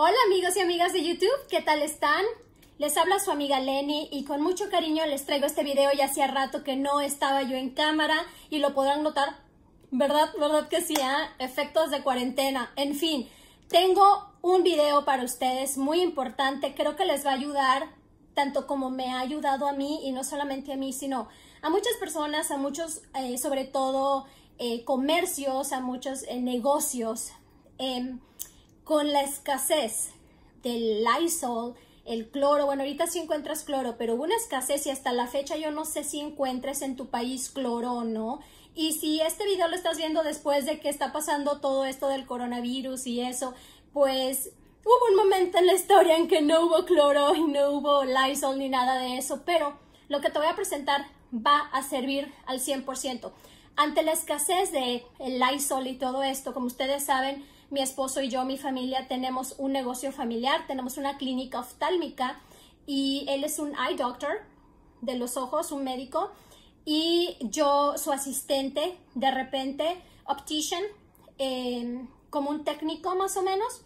Hola amigos y amigas de YouTube, ¿qué tal están? Les habla su amiga Lenny y con mucho cariño les traigo este video ya hacía rato que no estaba yo en cámara y lo podrán notar, ¿verdad? ¿Verdad que sí? Ah? Efectos de cuarentena, en fin, tengo un video para ustedes muy importante, creo que les va a ayudar tanto como me ha ayudado a mí y no solamente a mí, sino a muchas personas, a muchos, eh, sobre todo eh, comercios, a muchos eh, negocios. Em, con la escasez del Lysol, el cloro, bueno, ahorita sí encuentras cloro, pero hubo una escasez y hasta la fecha yo no sé si encuentres en tu país cloro o no. Y si este video lo estás viendo después de que está pasando todo esto del coronavirus y eso, pues hubo un momento en la historia en que no hubo cloro y no hubo Lysol ni nada de eso, pero lo que te voy a presentar va a servir al 100%. Ante la escasez de el Lysol y todo esto, como ustedes saben, mi esposo y yo, mi familia, tenemos un negocio familiar, tenemos una clínica oftálmica y él es un eye doctor de los ojos, un médico, y yo, su asistente, de repente, optician, em, como un técnico más o menos,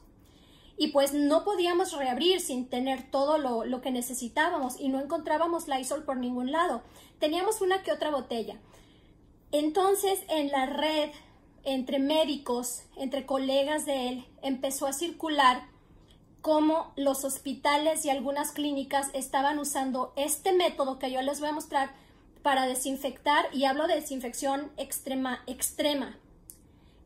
y pues no podíamos reabrir sin tener todo lo, lo, que necesitábamos y no encontrábamos la isol por ningún lado. Teníamos una que otra botella. Entonces en la red entre médicos, entre colegas de él, empezó a circular cómo los hospitales y algunas clínicas estaban usando este método que yo les voy a mostrar para desinfectar y hablo de desinfección extrema extrema.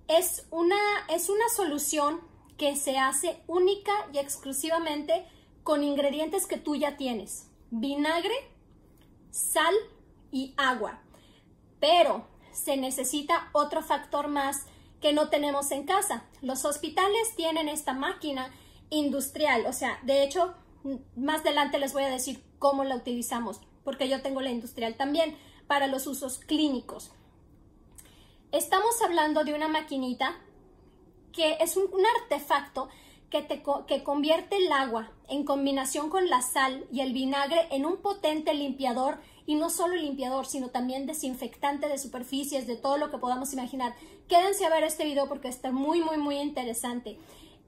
Es una, es una solución que se hace única y exclusivamente con ingredientes que tú ya tienes, vinagre, sal y agua. Pero se necesita otro factor más que no tenemos en casa. Los hospitales tienen esta máquina industrial, o sea, de hecho, más adelante les voy a decir cómo la utilizamos, porque yo tengo la industrial también para los usos clínicos. Estamos hablando de una maquinita que es un, artefacto que, que convierte el agua en combinación con la sal y el vinagre en un potente limpiador y no solo limpiador, sino también desinfectante de superficies, de todo lo que podamos imaginar. Quédense a ver este video porque está muy, muy, muy interesante.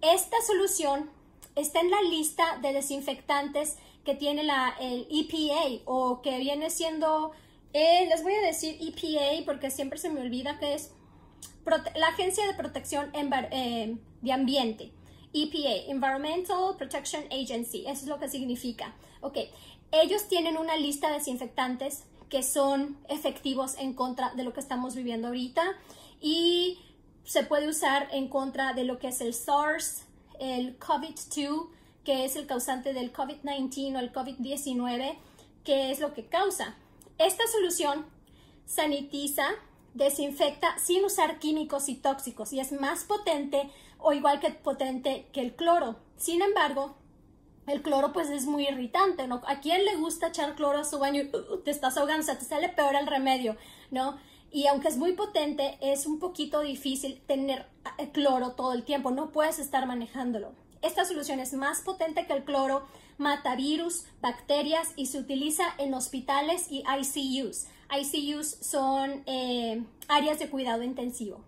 Esta solución está en la lista de desinfectantes que tiene la, el EPA o que viene siendo, eh, les voy a decir EPA porque siempre se me olvida que es la Agencia de Protección eh, de Ambiente, EPA, Environmental Protection Agency, eso es lo que significa. Ok, ellos tienen una lista de desinfectantes que son efectivos en contra de lo que estamos viviendo ahorita y se puede usar en contra de lo que es el SARS, el COVID-2, que es el causante del COVID-19 o el COVID-19, que es lo que causa. Esta solución sanitiza, desinfecta sin usar químicos y tóxicos y es más potente o igual que potente que el cloro. Sin embargo, el cloro pues es muy irritante, ¿no? ¿A quién le gusta echar cloro a su baño uh, uh, te estás ahogando, o sea, te sale peor el remedio, ¿no? Y aunque es muy potente, es un poquito difícil tener ah, eh, cloro todo el tiempo, no puedes estar manejándolo. Esta solución es más potente que el cloro, mata virus, bacterias y se utiliza en hospitales y ICUs. ICUs son eh, áreas de cuidado intensivo.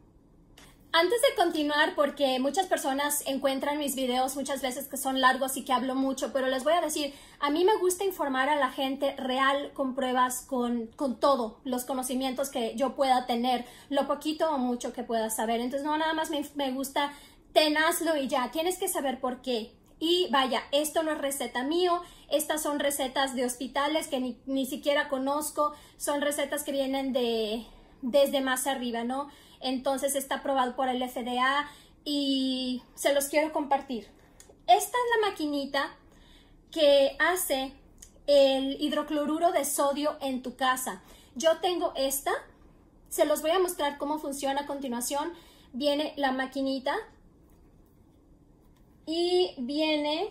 Antes de continuar, porque muchas personas encuentran mis videos muchas veces que son largos y que hablo mucho, pero les voy a decir, a mí me gusta informar a la gente real, con pruebas, con, con todo, los conocimientos que yo pueda tener, lo poquito o mucho que pueda saber. Entonces, no, nada más me, me gusta, tenazlo y ya, tienes que saber por qué. Y vaya, esto no es receta mío, estas son recetas de hospitales que ni, ni siquiera conozco, son recetas que vienen de desde más arriba, ¿no? entonces está aprobado por el FDA y se los quiero compartir. Esta es la maquinita que hace el hidrocloruro de sodio en tu casa. Yo tengo esta, se los voy a mostrar cómo funciona a continuación. Viene la maquinita y viene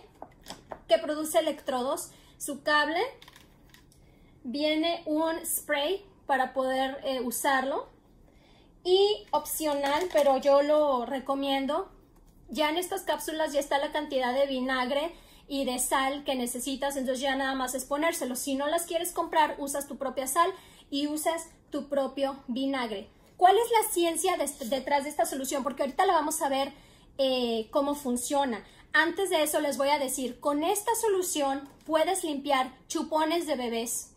que produce electrodos, su cable, viene un spray para poder eh, usarlo y opcional, pero yo lo recomiendo. Ya en estas cápsulas ya está la cantidad de vinagre y de sal que necesitas, entonces ya nada más es ponérselo. Si no las quieres comprar, usas tu propia sal y usas tu propio vinagre. ¿Cuál es la ciencia detrás de esta solución? Porque ahorita la vamos a ver eh, cómo funciona. Antes de eso les voy a decir, con esta solución puedes limpiar chupones de bebés,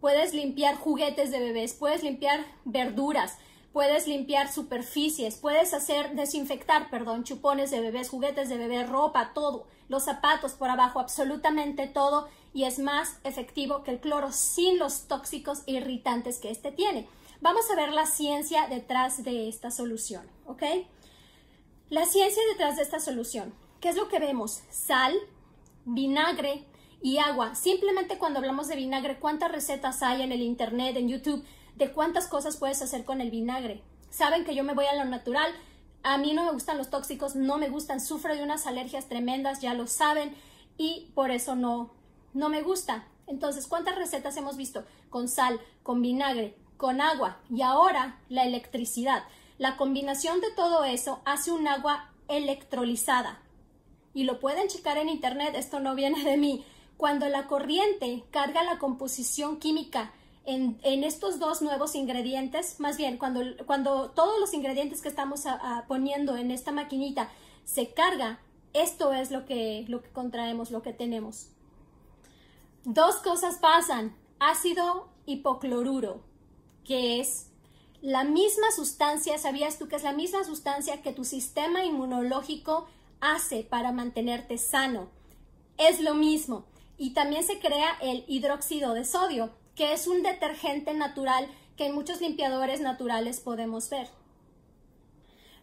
puedes limpiar juguetes de bebés, puedes limpiar verduras, puedes limpiar superficies, puedes hacer desinfectar, perdón, chupones de bebés, juguetes de bebé, ropa, todo, los zapatos por abajo, absolutamente todo y es más efectivo que el cloro sin los tóxicos e irritantes que este tiene. Vamos a ver la ciencia detrás de esta solución, ¿ok? La ciencia detrás de esta solución. ¿Qué es lo que vemos? Sal, vinagre, y agua. Simplemente cuando hablamos de vinagre, ¿cuántas recetas hay en el internet, en YouTube? de cuántas cosas puedes hacer con el vinagre. Saben que yo me voy a lo natural, a mí no me gustan los tóxicos, no me gustan, sufro de unas alergias tremendas, ya lo saben, y por eso no, no me gusta. Entonces, ¿cuántas recetas hemos visto? Con sal, con vinagre, con agua y ahora la electricidad. La combinación de todo eso hace un agua electrolizada. Y lo pueden checar en internet, esto no viene de mí. Cuando la corriente carga la composición química en, estos dos nuevos ingredientes, más bien cuando, cuando todos los ingredientes que estamos poniendo en esta maquinita se carga, esto es lo que, lo que contraemos, lo que tenemos. Dos cosas pasan, ácido hipocloruro, que es la misma sustancia, ¿sabías tú que es la misma sustancia que tu sistema inmunológico hace para mantenerte sano? Es lo mismo. Y también se crea el hidróxido de sodio, que es un detergente natural que en muchos limpiadores naturales podemos ver.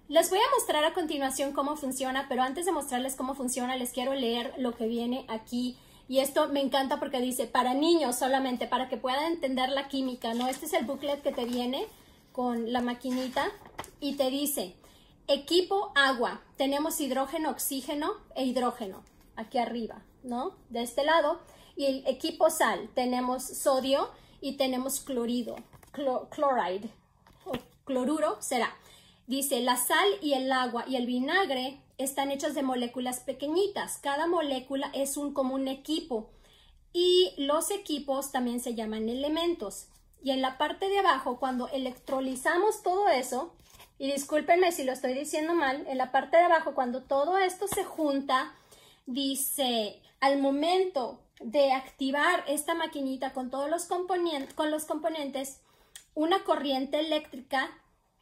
Les voy a mostrar a continuación cómo funciona, pero antes de mostrarles cómo funciona, les quiero leer lo que viene aquí. Y esto me encanta porque dice, para niños solamente, para que puedan entender la química, ¿no? Este es el booklet que te viene con la maquinita y te dice, equipo agua, tenemos hidrógeno, oxígeno e hidrógeno, aquí arriba, ¿no? De este lado y el equipo sal, tenemos sodio y tenemos clorido, cloride, o cloruro será. Dice, la sal y el agua y el vinagre están hechas de moléculas pequeñitas. Cada molécula es un común equipo y los equipos también se llaman elementos. Y en la parte de abajo, cuando electrolizamos todo eso, y discúlpenme si lo estoy diciendo mal, en la parte de abajo, cuando todo esto se junta, dice, al momento de activar esta maquinita con todos los, componentes, con los componentes, una corriente eléctrica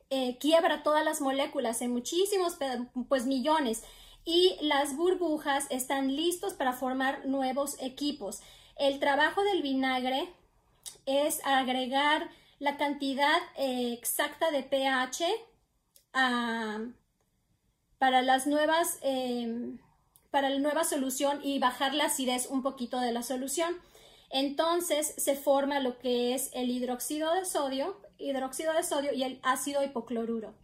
eh, quiebra todas las moléculas en muchísimos, pues millones, y las burbujas están listos para formar nuevos equipos. El trabajo del vinagre es agregar la cantidad eh, exacta de pH ah, para las nuevas... Em, para la nueva solución y bajar la acidez un poquito de la solución. Entonces se forma lo que es el hidróxido de sodio, hidróxido de sodio y el ácido hipocloruro.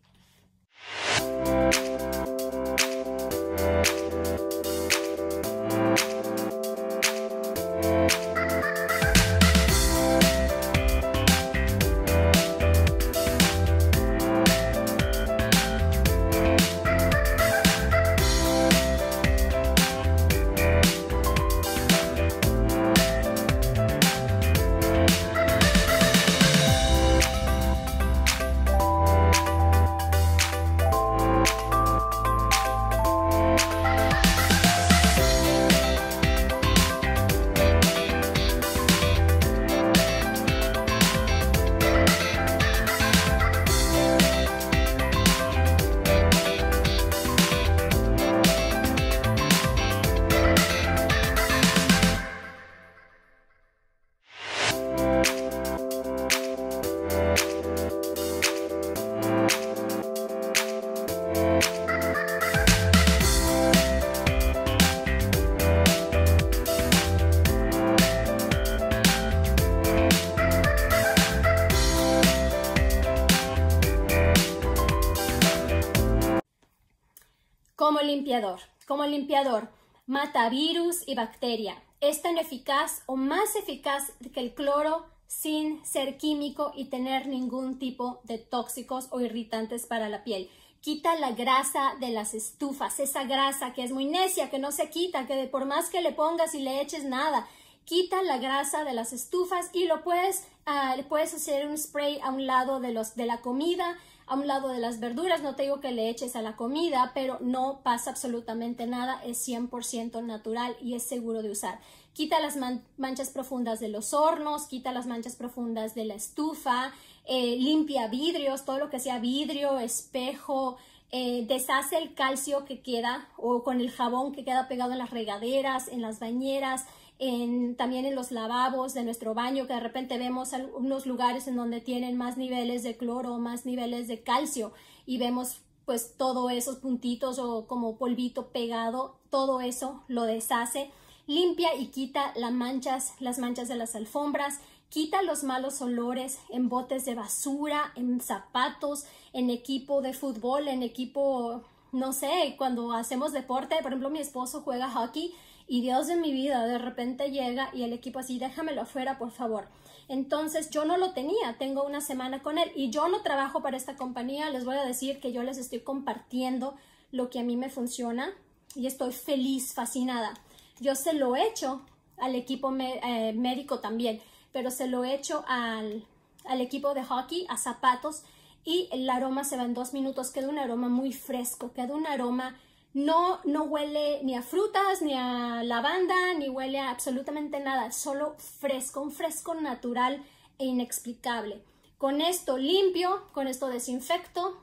Como limpiador, como limpiador, mata virus y bacteria. Es tan eficaz o más eficaz que el cloro sin ser químico y tener ningún tipo de tóxicos o irritantes para la piel. Quita la grasa de las estufas, esa grasa que es muy necia, que no se quita, que por más que le pongas y le eches nada, quita la grasa de las estufas y lo puedes, ah, puedes hacer un spray a un lado de, los, de la comida a un lado de las verduras, no te digo que le eches a la comida, pero no pasa absolutamente nada, es 100% natural y es seguro de usar. Quita las manchas profundas de los hornos, quita las manchas profundas de la estufa, eh, limpia vidrios, todo lo que sea vidrio, espejo, eh, deshace el calcio que queda o con el jabón que queda pegado en las regaderas, en las bañeras, en, también en los lavabos de nuestro baño, que de repente vemos algunos lugares en donde tienen más niveles de cloro, más niveles de calcio y vemos pues todos esos puntitos o como polvito pegado, todo eso lo deshace, limpia y quita las manchas, las manchas de las alfombras, quita los malos olores en botes de basura, en zapatos, en equipo de fútbol, en equipo, no sé, cuando hacemos deporte, por ejemplo, mi esposo juega hockey y Dios de mi vida de repente llega y el equipo así, déjamelo afuera, por favor. Entonces yo no lo tenía, tengo una semana con él y yo no trabajo para esta compañía, les voy a decir que yo les estoy compartiendo lo que a mí me funciona y estoy feliz, fascinada. Yo se lo he hecho al equipo eh, médico también, pero se lo he hecho al, al equipo de hockey, a zapatos y el aroma se va en dos minutos, queda un aroma muy fresco, queda un aroma no, no huele ni a frutas, ni a lavanda, ni huele a absolutamente nada, solo fresco, un fresco natural e inexplicable. Con esto limpio, con esto desinfecto,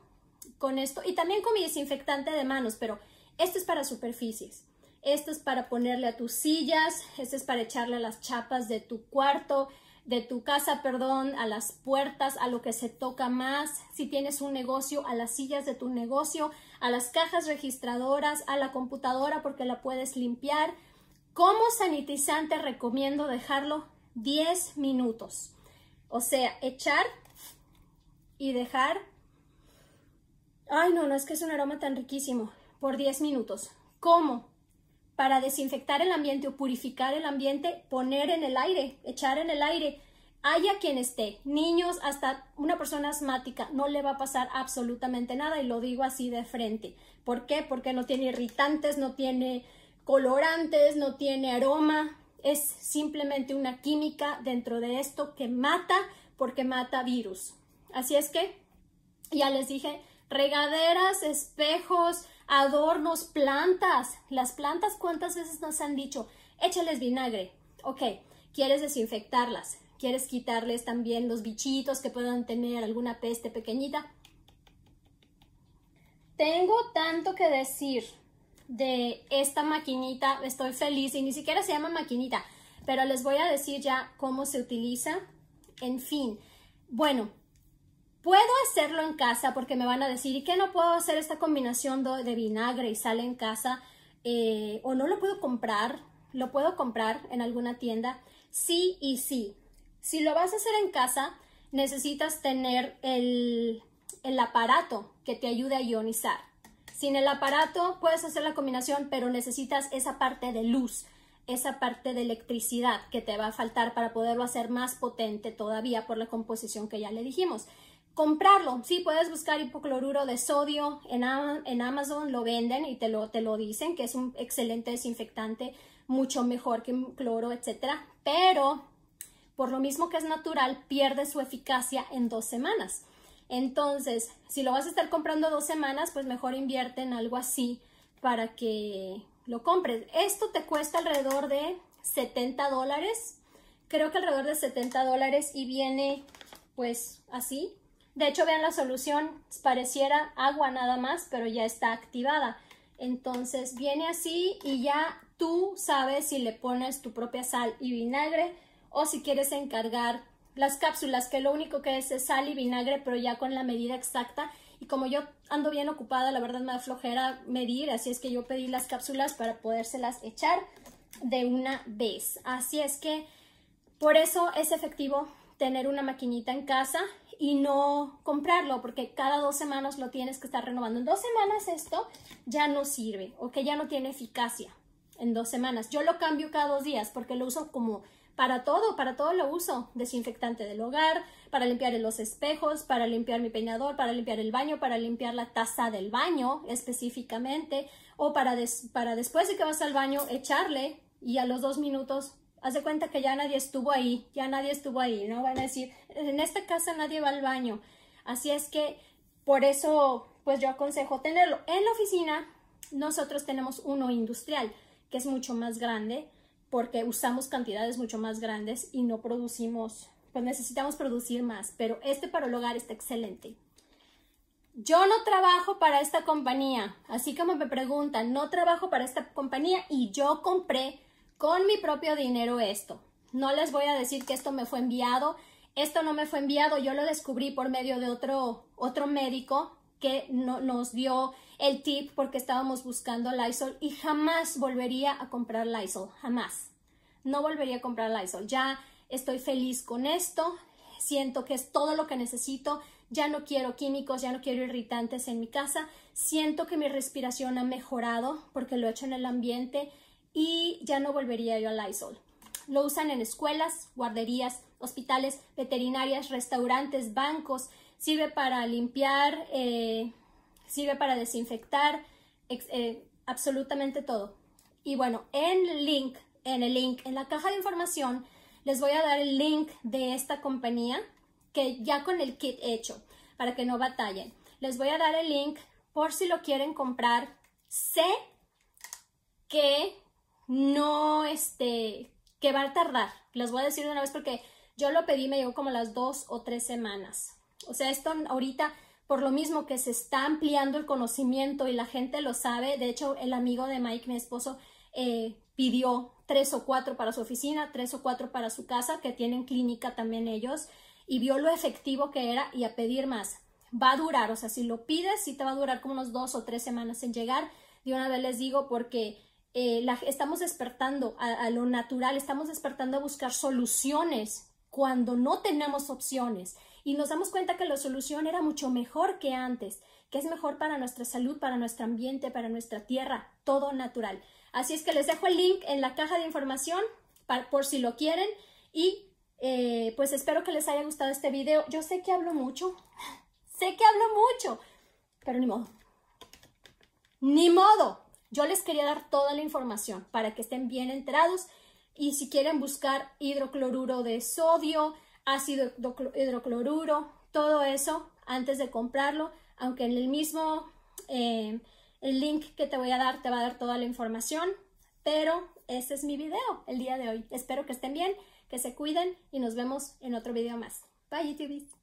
con esto y también con mi desinfectante de manos, pero esto es para superficies. Esto es para ponerle a tus sillas, Esto es para echarle a las chapas de tu cuarto, de tu casa, perdón, a las puertas, a lo que se toca más, si tienes un negocio, a las sillas de tu negocio, a las cajas registradoras, a la computadora porque la puedes limpiar. Como sanitizante recomiendo dejarlo 10 minutos. O sea, echar y dejar. Ay, no, no es que es un aroma tan riquísimo. Por 10 minutos. ¿Cómo? para desinfectar el ambiente o purificar el ambiente, poner en el aire, echar en el aire. Haya quien esté, niños, hasta una persona asmática, no le va a pasar absolutamente nada y lo digo así de frente. ¿Por qué? Porque no tiene irritantes, no tiene colorantes, no tiene aroma, es simplemente una química dentro de esto que mata porque mata virus. Así es que, ya les dije, regaderas, espejos, adornos, plantas. Las plantas, ¿cuántas veces nos han dicho? Échales vinagre. Ok, quieres desinfectarlas. Quieres quitarles también los bichitos que puedan tener alguna peste pequeñita. Tengo tanto que decir de esta maquinita. Estoy feliz y ni siquiera se llama maquinita, pero les voy a decir ya cómo se utiliza. En fin, bueno, Puedo hacerlo en casa porque me van a decir, ¿y qué no puedo hacer esta combinación de, vinagre y sal en casa? Eh, o no lo puedo comprar, lo puedo comprar en alguna tienda. Sí y sí. Si lo vas a hacer en casa, necesitas tener el aparato que te ayude a ionizar. Sin el aparato puedes hacer la combinación, pero necesitas esa parte de luz, esa parte de electricidad que te va a faltar para poderlo hacer más potente todavía por la composición que ya le dijimos comprarlo. Sí, puedes buscar hipocloruro de sodio en, en Amazon, lo venden y te lo, te lo dicen, que es un excelente desinfectante, mucho mejor que cloro, etc. Pero, por lo mismo que es natural, pierde su eficacia en dos semanas. Entonces, si lo vas a estar comprando dos semanas, pues mejor invierte en algo así para que lo compres. Esto te cuesta alrededor de 70 dólares. Creo que alrededor de 70 dólares y viene pues así de hecho, vean la solución, pareciera agua nada más, pero ya está activada. Entonces viene así y ya tú sabes si le pones tu propia sal y vinagre o si quieres encargar las cápsulas, que lo único que es es sal y vinagre, pero ya con la medida exacta. Y como yo ando bien ocupada, la verdad me da flojera medir, así es que yo pedí las cápsulas para podérselas echar de una vez. Así es que por eso es efectivo tener una maquinita en casa y no comprarlo porque cada dos semanas lo tienes que estar renovando. En dos semanas esto ya no sirve o que ya no tiene eficacia en dos semanas. Yo lo cambio cada dos días porque lo uso como para todo, para todo lo uso. Desinfectante del hogar, para limpiar los espejos, para limpiar mi peinador, para limpiar el baño, para limpiar la taza del baño específicamente o para, para después de que vas al baño echarle y a los dos minutos Haz de cuenta que ya nadie estuvo ahí, ya nadie estuvo ahí, ¿no? Van a decir, en esta casa nadie va al baño. Así es que por eso, pues yo aconsejo tenerlo. En la oficina, nosotros tenemos uno industrial, que es mucho más grande, porque usamos cantidades mucho más grandes y no producimos, pues necesitamos producir más, pero este para el hogar está excelente. Yo no trabajo para esta compañía, así como me preguntan, no trabajo para esta compañía y yo compré con mi propio dinero esto. No les voy a decir que esto me fue enviado, esto no me fue enviado, yo lo descubrí por medio de otro, otro médico que nos dio el tip porque estábamos buscando Lysol y jamás volvería a comprar Lysol, jamás. No volvería a comprar Lysol. Ya estoy feliz con esto, siento que es todo lo que necesito, ya no quiero químicos, ya no quiero irritantes en mi casa, siento que mi respiración ha mejorado porque lo he hecho en el ambiente, y ya no volvería yo al Lysol. Lo usan en escuelas, guarderías, hospitales, veterinarias, restaurantes, bancos. Sirve para limpiar, eh, sirve para desinfectar, eh, absolutamente todo. Y bueno, en el link, en el link, en la caja de información, les voy a dar el link de esta compañía que ya con el kit hecho, para que no batallen. Les voy a dar el link por si lo quieren comprar. Sé que no, este, que va a tardar. Les voy a decir de una vez porque yo lo pedí, me llegó como las dos o tres semanas. O sea, esto ahorita, por lo mismo que se está ampliando el conocimiento y la gente lo sabe, de hecho, el amigo de Mike, mi esposo, eh, pidió tres o cuatro para su oficina, tres o cuatro para su casa, que tienen clínica también ellos, y vio lo efectivo que era y a pedir más. Va a durar, o sea, si lo pides, sí te va a durar como unos dos o tres semanas en llegar. De una vez les digo porque eh, estamos despertando a, lo natural, estamos despertando a buscar soluciones cuando no tenemos opciones y nos damos cuenta que la solución era mucho mejor que antes, que es mejor para nuestra salud, para nuestro ambiente, para nuestra tierra, todo natural. Así es que les dejo el link en la caja de información por si lo quieren y eh, pues espero que les haya gustado este video. Yo sé que hablo mucho, sé que hablo mucho, pero ni modo. Ni modo. Yo les quería dar toda la información para que estén bien enterados y si quieren buscar hidrocloruro de sodio, ácido hidrocloruro, todo eso antes de comprarlo, aunque en el mismo eh, el link que te voy a dar te va a dar toda la información, pero este es mi video el día de hoy. Espero que estén bien, que se cuiden y nos vemos en otro video más. Bye, YouTube.